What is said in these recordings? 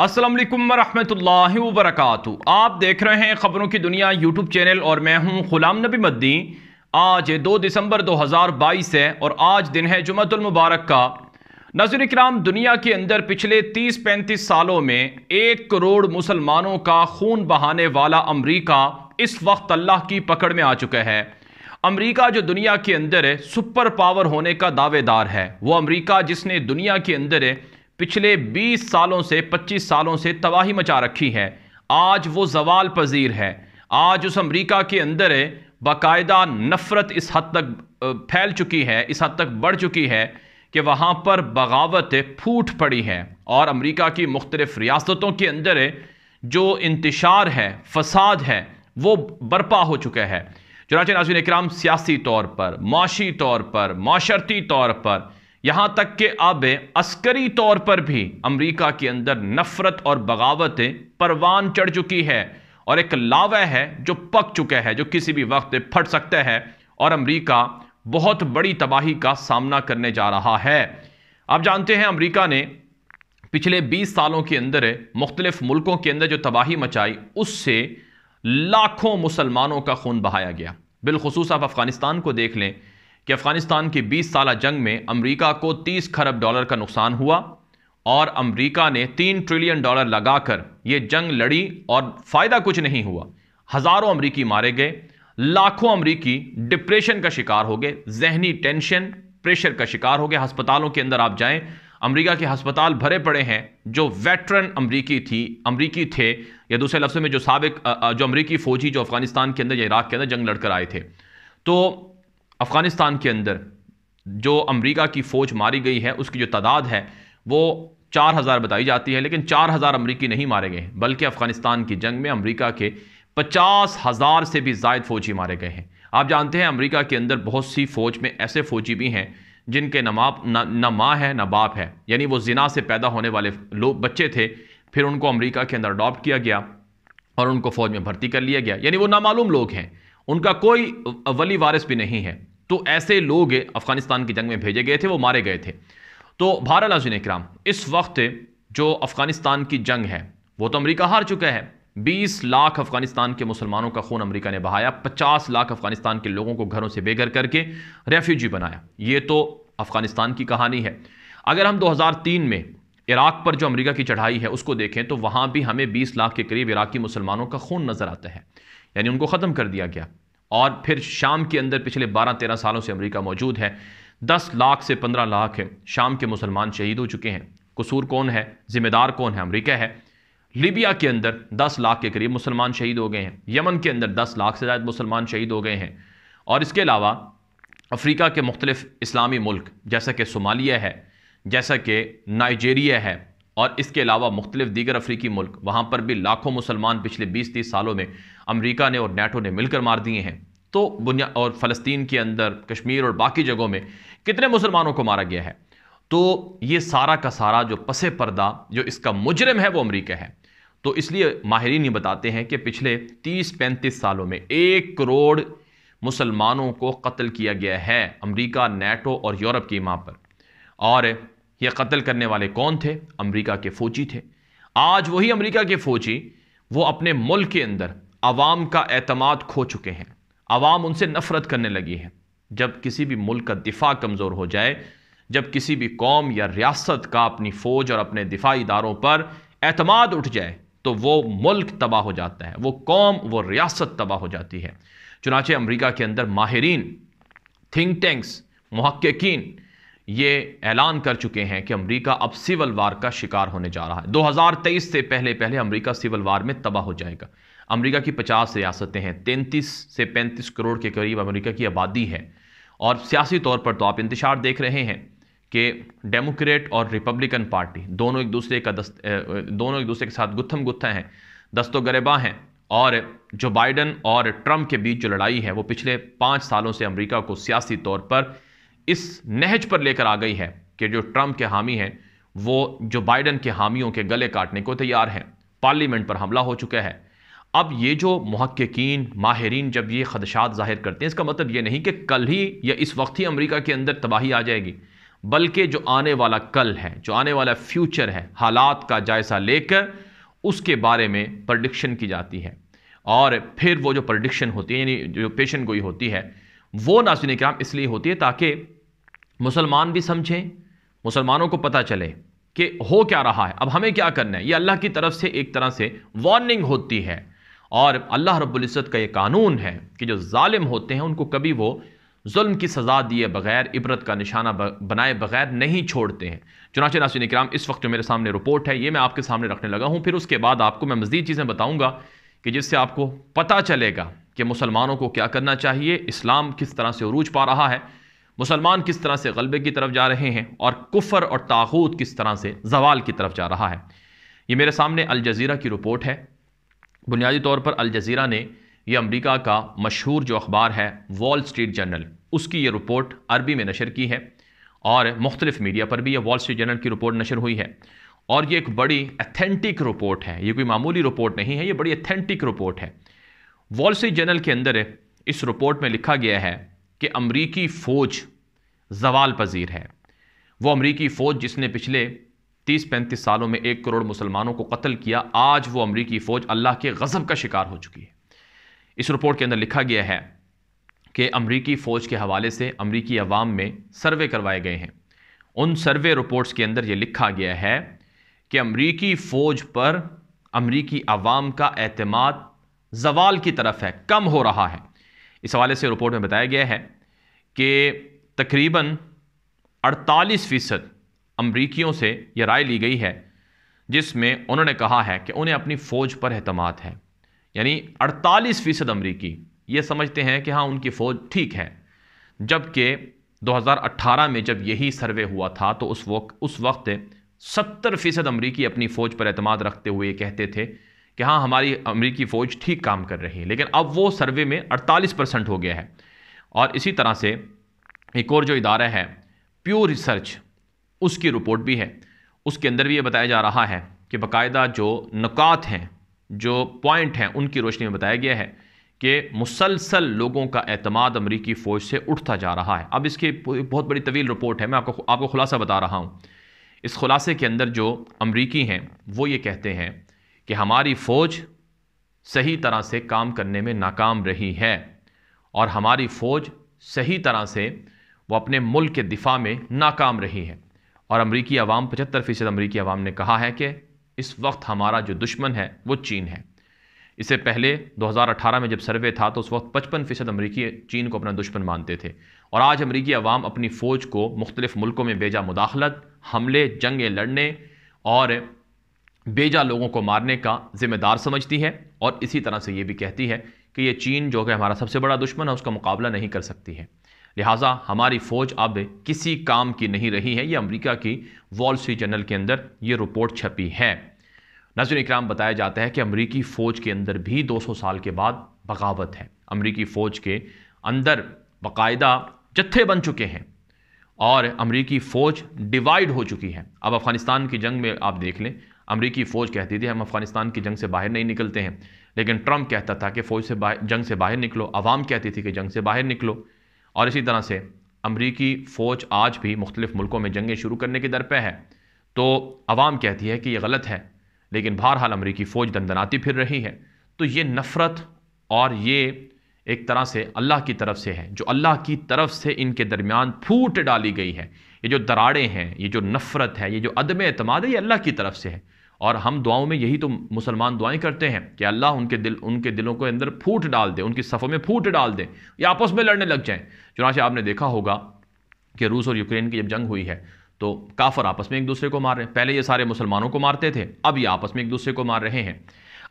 असलम वरहमल वरक आप देख रहे हैं ख़बरों की दुनिया यूट्यूब चैनल और मैं हूं गुलाम नबी मद्दी आज दो दिसंबर 2022 है और आज दिन है मुबारक का नजर कराम दुनिया के अंदर पिछले 30-35 सालों में एक करोड़ मुसलमानों का खून बहाने वाला अमरीका इस वक्त अल्लाह की पकड़ में आ चुका है अमरीका जो दुनिया के अंदर सुपर पावर होने का दावेदार है वो अमरीका जिसने दुनिया के अंदर पिछले 20 सालों से 25 सालों से तबाही मचा रखी है आज वो जवाल पजीर है आज उस अमेरिका के अंदर बाकायदा नफ़रत इस हद तक फैल चुकी है इस हद तक बढ़ चुकी है कि वहाँ पर बगावत फूट पड़ी है और अमेरिका की मुख्तलिफ़ रियासतों के अंदर जो इंतशार है फसाद है वो बर्पा हो चुका है चुनाच नाजिन कराम सियासी तौर पर माशी तौर पर माशरती तौर पर यहां तक कि अब अस्करी तौर पर भी अमेरिका के अंदर नफरत और बगावत परवान चढ़ चुकी है और एक लावा है जो पक चुका है जो किसी भी वक्त फट सकता है और अमेरिका बहुत बड़ी तबाही का सामना करने जा रहा है आप जानते हैं अमेरिका ने पिछले 20 सालों के अंदर मुख्तलिफ मुल्कों के अंदर जो तबाही मचाई उससे लाखों मुसलमानों का खून बहाया गया बिलखसूस आप अफ़गानिस्तान को देख लें कि अफगानिस्तान की 20 साल जंग में अमेरिका को 30 खरब डॉलर का नुकसान हुआ और अमेरिका ने तीन ट्रिलियन डॉलर लगाकर यह जंग लड़ी और फ़ायदा कुछ नहीं हुआ हज़ारों अमरीकी मारे गए लाखों अमरीकी डिप्रेशन का शिकार हो गए जहनी टेंशन प्रेशर का शिकार हो गए हस्पतालों के अंदर आप जाएं अमेरिका के हस्पताल भरे पड़े हैं जो वेटरन अमरीकी थी अमरीकी थे या दूसरे लफ्ज़ में जो सबक जो अमरीकी फ़ौजी जो अफ़गानिस्तान के अंदर या इराक के अंदर जंग लड़कर आए थे तो अफ़गानिस्तान के अंदर जो अमेरिका की फ़ौज मारी गई है उसकी जो तादाद है वो चार हज़ार बताई जाती है लेकिन चार हज़ार अमरीकी नहीं मारे गए बल्कि अफ़गानिस्तान की जंग में अमरीका के पचास हज़ार से भी जायद फ़ौजी मारे गए हैं आप जानते हैं अमरीका के अंदर बहुत सी फ़ौज में ऐसे फ़ौजी भी हैं जिनके नमाप माप न, माँ है न बाप है यानी वो जिना से पैदा होने वाले लोग बच्चे थे फिर उनको अमरीका के अंदर अडॉप्ट किया गया और उनको फ़ौज में भर्ती कर लिया गया यानी वो नामालूम लोग हैं उनका कोई वली वारिस भी नहीं है तो ऐसे लोग अफगानिस्तान की जंग में भेजे गए थे वो मारे गए थे तो भारत लाजिन इक्राम इस वक्त जो अफगानिस्तान की जंग है वो तो अमरीका हार चुका है 20 लाख अफगानिस्तान के मुसलमानों का खून अमेरिका ने बहाया 50 लाख अफगानिस्तान के लोगों को घरों से बेघर करके रेफ्यूजी बनाया ये तो अफगानिस्तान की कहानी है अगर हम 2003 में इराक पर जो अमेरिका की चढ़ाई है उसको देखें तो वहाँ भी हमें 20 लाख के करीब इराकी मुसलमानों का खून नज़र आता है यानी उनको ख़त्म कर दिया गया और फिर शाम के अंदर पिछले 12-13 सालों से अमेरिका मौजूद है 10 लाख से 15 लाख है शाम के मुसलमान शहीद हो चुके हैं कसूर कौन है जिम्मेदार कौन है अमेरिका है लीबिया के अंदर 10 लाख के करीब मुसलमान शहीद हो गए हैं यमन के अंदर 10 लाख से ज़्यादा मुसलमान शहीद हो गए हैं और इसके अलावा अफ्रीका के मुख्तलिफ इस्लामी मुल्क जैसा कि सोमालिया है जैसा कि नाइजेरिया है और इसके अलावा मुख्तलिफ दीगर अफ्रीकी मुल्क वहाँ पर भी लाखों मुसलमान पिछले बीस तीस सालों में अमरीका ने और नेटो ने मिलकर मार दिए हैं तो बुनिया और फ़लस्तीन के अंदर कश्मीर और बाकी जगहों में कितने मुसलमानों को मारा गया है तो ये सारा का सारा जो पसे पर्दा जो इसका मुजरम है वो अमरीका है तो इसलिए माहरीन ये बताते हैं कि पिछले 30-35 सालों में एक करोड़ मुसलमानों को कत्ल किया गया है अमेरिका नेटो और यूरोप की माँ पर और ये कत्ल करने वाले कौन थे अमेरिका के फ़ौजी थे आज वही अमेरिका के फ़ौजी वो अपने मुल्क के अंदर अवाम का अतमाद खो चुके हैं आवाम उनसे नफरत करने लगी है जब किसी भी मुल्क का दिफा कमज़ोर हो जाए जब किसी भी कौम या रियासत का अपनी फ़ौज और अपने दिफाई इदारों पर अतमाद उठ जाए तो वो मुल्क तबाह हो जाता है वो कौम वो रियासत तबाह हो जाती है चुनाचे अमरीका के अंदर माहरीन थिंक टैंक्स महक्कीन ये ऐलान कर चुके हैं कि अमरीका अब सिविल वार का शिकार होने जा रहा है तेईस से पहले पहले अमरीका सिविल वार में तबाह हो जाएगा अमेरिका की 50 रियासतें हैं 33 से 35 करोड़ के करीब अमेरिका की आबादी है और सियासी तौर पर तो आप इंतशार देख रहे हैं कि डेमोक्रेट और रिपब्लिकन पार्टी दोनों एक दूसरे का दस्त दोनों एक दूसरे के साथ गुत्थम गुत्था हैं दस्तो गरेबा हैं और जो बाइडन और ट्रंप के बीच जो लड़ाई है वो पिछले पाँच सालों से अमरीका को सियासी तौर पर इस नहज पर लेकर आ गई है कि जो ट्रंप के हामी हैं वो जो बाइडन के हामियों के गले काटने को तैयार हैं पार्लियामेंट पर हमला हो चुका है अब ये जो महक्कीन माहरीन जब ये खदशात ज़ाहिर करते हैं इसका मतलब ये नहीं कि कल ही या इस वक्त ही अमरीका के अंदर तबाही आ जाएगी बल्कि जो आने वाला कल है जो आने वाला फ्यूचर है हालात का जायज़ा लेकर उसके बारे में प्रडिक्शन की जाती है और फिर वो जो प्रडिक्शन होती है यानी जो पेशन गोई होती है वो नाजिन कराम इसलिए होती है ताकि मुसलमान भी समझें मुसलमानों को पता चले कि हो क्या रहा है अब हमें क्या करना है ये अल्लाह की तरफ से एक तरह से वार्निंग होती है और अल्लाह रब्ज़त का ये कानून है कि जो ालिम होते हैं उनको कभी वो जुल्म की सज़ा दिए बगैर इबरत का निशाना बनाए बगैर नहीं छोड़ते हैं चुनाच नासिन कराम इस वक्त जो मेरे सामने रिपोर्ट है ये मैं आपके सामने रखने लगा हूँ फिर उसके बाद आपको मैं मज़ीद चीज़ें बताऊँगा कि जिससे आपको पता चलेगा कि मुसलमानों को क्या करना चाहिए इस्लाम किस तरह से उरूज पा रहा है मुसलमान किस तरह से गलबे की तरफ जा रहे हैं और कुफर और ताखूत किस तरह से जवाल की तरफ जा रहा है ये मेरे सामने जज़ीरा की रिपोर्ट है बुनियादी तौर पर अल जज़ीरा ने यह अमरीका का मशहूर जो अखबार है वॉल स्ट्रीट जर्नल उसकी ये रिपोर्ट अरबी में नशर की है और मुख्तलिफ मीडिया पर भी यह वॉल स्ट्रीट जर्नल की रिपोर्ट नशर हुई है और ये एक बड़ी अथेंटिक रिपोर्ट है ये कोई मामूली रिपोर्ट नहीं है ये बड़ी अथेंटिक रिपोर्ट है वॉल स्ट्रीट जर्नल के अंदर इस रिपोर्ट में लिखा गया है कि अमरीकी फ़ौज जवाल पजीर है वो अमरीकी फ़ौज जिसने पिछले तीस पैंतीस सालों में एक करोड़ मुसलमानों को कत्ल किया आज वो अमरीकी फ़ौज अल्लाह के गज़ब का शिकार हो चुकी है इस रिपोर्ट के अंदर लिखा गया है कि अमरीकी फ़ौज के हवाले से अमरीकी अवाम में सर्वे करवाए गए हैं उन सर्वे रिपोर्ट्स के अंदर ये लिखा गया है कि अमरीकी फ़ौज पर अमरीकी अवाम का अतमाद जवाल की तरफ है कम हो रहा है इस हवाले से रिपोर्ट में बताया गया है कि तकरीबन 48 फ़ीसद अमरीकियों से यह राय ली गई है जिसमें उन्होंने कहा है कि उन्हें अपनी फ़ौज पर अहतमाद है यानी 48 फ़ीसद अमरीकी ये समझते हैं कि हाँ उनकी फ़ौज ठीक है जबकि 2018 में जब यही सर्वे हुआ था तो उस वक्त उस वक्त सत्तर फ़ीसद अमरीकी अपनी फ़ौज पर अतमाद रखते हुए कहते थे कि हाँ हमारी अमरीकी फ़ौज ठीक काम कर रही है लेकिन अब वो सर्वे में अड़तालीस परसेंट हो गया है और इसी तरह से एक और जो इदारा है प्योर रिसर्च उसकी रिपोर्ट भी है उसके अंदर भी ये बताया जा रहा है कि बाकायदा जो नकात हैं जो पॉइंट हैं उनकी रोशनी में बताया गया है कि मुसलसल लोगों का अतमाद अमरीकी फ़ौज से उठता जा रहा है अब इसकी बहुत बड़ी तवील रिपोर्ट है मैं आपको आपको खुलासा बता रहा हूँ इस खुलासे के अंदर जो अमरीकी हैं वो ये कहते हैं कि हमारी फ़ौज सही तरह से काम करने में नाकाम रही है और हमारी फ़ौज सही तरह से वो अपने मुल्क के दिफा में नाकाम रही है और अमरीकी आवाम पचहत्तर फ़ीसद अमरीकी आवाम ने कहा है कि इस वक्त हमारा जो दुश्मन है वो चीन है इससे पहले 2018 में जब सर्वे था तो उस वक्त पचपन फ़ीसद अमरीकी चीन को अपना दुश्मन मानते थे और आज अमरीकी आवाम अपनी फ़ौज को मुख्तलिफ़ मुल्कों में बेजा मुदाखलत हमले जंगें लड़ने और बेजा लोगों को मारने का ज़िम्मेदार समझती है और इसी तरह से ये भी कहती है कि ये चीन जो कि हमारा सबसे बड़ा दुश्मन है उसका मुकाबला नहीं कर सकती है लिहाजा हमारी फ़ौज अब किसी काम की नहीं रही है ये अमरीका की वॉल स्ट्रीट जर्नल के अंदर ये रिपोर्ट छपी है नजर इक्राम बताया जाता है कि अमरीकी फ़ौज के अंदर भी दो सौ साल के बाद बगावत है अमरीकी फ़ौज के अंदर बाकायदा जत्थे बन चुके हैं और अमरीकी फ़ौज डिवाइड हो चुकी है अब अफ़गानिस्तान की जंग में आप देख लें अमरीकी फ़ौज कहती थी हम अफ़गानिस्तान की जंग से बाहर नहीं निकलते हैं लेकिन ट्रंप कहता था कि फ़ौज से जंग से बाहर निकलो अवाम कहती थी कि जंग से बाहर निकलो और इसी तरह से अमरीकी फ़ौज आज भी मुख्तलिफ़ मुल्कों में जंगें शुरू करने की दर पर है तो आवाम कहती है कि यह गलत है लेकिन बहरहाल अमरीकी फ़ौज दंदनाती फिर रही है तो ये नफ़रत और ये एक तरह से अल्लाह की तरफ से है जो अल्लाह की तरफ से इनके दरमियान फूट डाली गई है ये जो दराड़े हैं ये जो नफ़रत है ये जो अदम अतमाद है ये अल्लाह की तरफ से है और हम दुआओं में यही तो मुसलमान दुआएं करते हैं कि अल्लाह उनके दिल उनके दिलों के अंदर फूट डाल दे उनकी सफ़ों में फूट डाल दे या आपस में लड़ने लग जाएं चुनाचे आपने देखा होगा कि रूस और यूक्रेन की जब जंग हुई है तो काफर आपस में एक दूसरे को मार रहे हैं पहले ये सारे मुसलमानों को मारते थे अब ये आपस में एक दूसरे को मार रहे हैं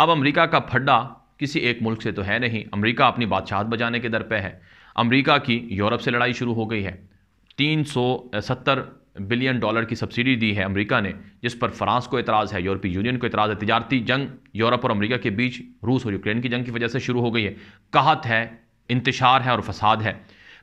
अब अमरीका का फड्डा किसी एक मुल्क से तो है नहीं अमरीका अपनी बादशाहत बजाने के दर पर है अमरीका की यूरोप से लड़ाई शुरू हो गई है तीन सौ सत्तर बिलियन डॉलर की सब्सिडी दी है अमेरिका ने जिस पर फ्रांस को एतराज़ है यूरोपीय यूनियन को एतराज़ है तजारती जंग यूरोप और अमेरिका के बीच रूस और यूक्रेन की जंग की वजह से शुरू हो गई है कहत है इंतशार है और फसाद है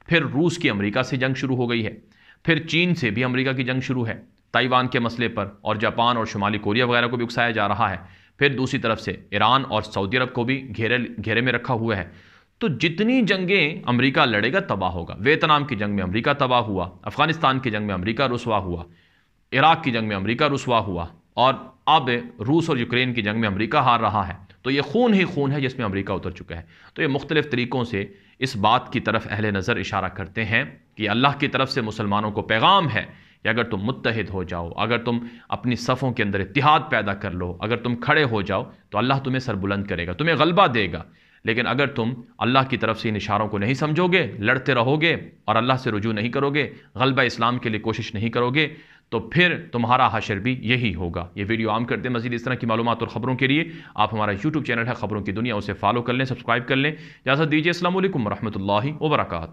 फिर रूस की अमेरिका से जंग शुरू हो गई है फिर चीन से भी अमरीका की जंग शुरू है ताइवान के मसले पर और जापान और शुमाली कोरिया वगैरह को भी उकसाया जा रहा है फिर दूसरी तरफ से ईरान और सऊदी अरब को भी घेरे घेरे में रखा हुआ है तो जितनी जंगें अमेरिका लड़ेगा तबाह होगा वियतनाम की जंग में अमेरिका तबाह हुआ अफगानिस्तान की जंग में अमेरिका रुसवा हुआ इराक की जंग में अमेरिका रुसवा हुआ और अब रूस और यूक्रेन की जंग में अमेरिका हार रहा है तो ये खून ही खून है जिसमें अमेरिका उतर चुका है तो ये मुख्तलिफ तरीक़ों से इस बात की तरफ अहल नज़र इशारा करते हैं कि अल्लाह की तरफ से मुसलमानों को पैगाम है कि अगर तुम मुतहद हो जाओ अगर तुम अपनी सफ़ों के अंदर इतिहाद पैदा कर लो अगर तुम खड़े हो जाओ तो अल्लाह तुम्हें सरबुलंद करेगा तुम्हें गलबा देगा लेकिन अगर तुम अल्लाह की तरफ से इन इशारों को नहीं समझोगे लड़ते रहोगे और अल्लाह से रुजू नहीं करोगे गलबा इस्लाम के लिए कोशिश नहीं करोगे तो फिर तुम्हारा हाशर भी यही होगा ये वीडियो आम कर दें मजीद इस तरह की मालूम और ख़बरों के लिए आप हमारा यूट्यूब चैनल है ख़बरों की दुनिया उसे फॉलो कर लें सब्सक्राइब कर लें इजाज़त दीजिए असल वरहमल वर्का